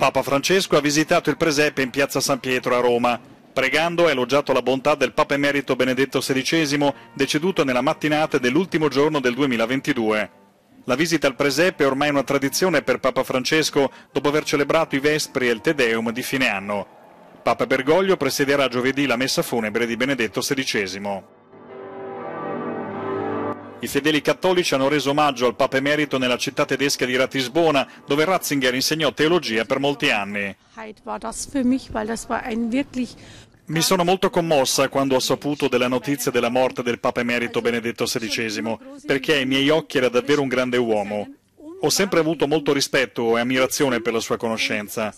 Papa Francesco ha visitato il presepe in piazza San Pietro a Roma. Pregando ha elogiato la bontà del Papa Emerito Benedetto XVI, deceduto nella mattinata dell'ultimo giorno del 2022. La visita al presepe è ormai una tradizione per Papa Francesco dopo aver celebrato i Vespri e il Te Deum di fine anno. Papa Bergoglio presiderà giovedì la messa funebre di Benedetto XVI. I fedeli cattolici hanno reso omaggio al Papa Emerito nella città tedesca di Ratisbona, dove Ratzinger insegnò teologia per molti anni. Mi sono molto commossa quando ho saputo della notizia della morte del Papa Emerito Benedetto XVI, perché ai miei occhi era davvero un grande uomo. Ho sempre avuto molto rispetto e ammirazione per la sua conoscenza.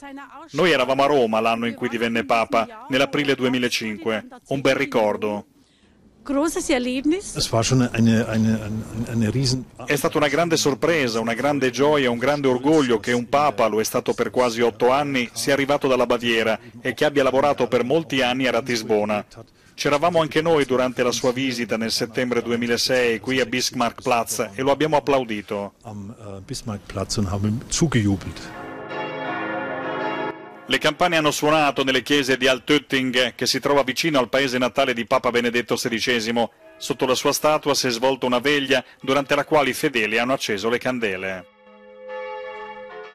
Noi eravamo a Roma l'anno in cui divenne Papa, nell'aprile 2005. Un bel ricordo. È stata una grande sorpresa, una grande gioia, un grande orgoglio che un Papa, lo è stato per quasi otto anni, sia arrivato dalla Baviera e che abbia lavorato per molti anni a Ratisbona. C'eravamo anche noi durante la sua visita nel settembre 2006 qui a Bismarckplatz e lo abbiamo applaudito. Am äh, Bismarckplatz und haben zugejubelt. Le campane hanno suonato nelle chiese di Altötting, che si trova vicino al paese natale di Papa Benedetto XVI. Sotto la sua statua si è svolta una veglia durante la quale i fedeli hanno acceso le candele.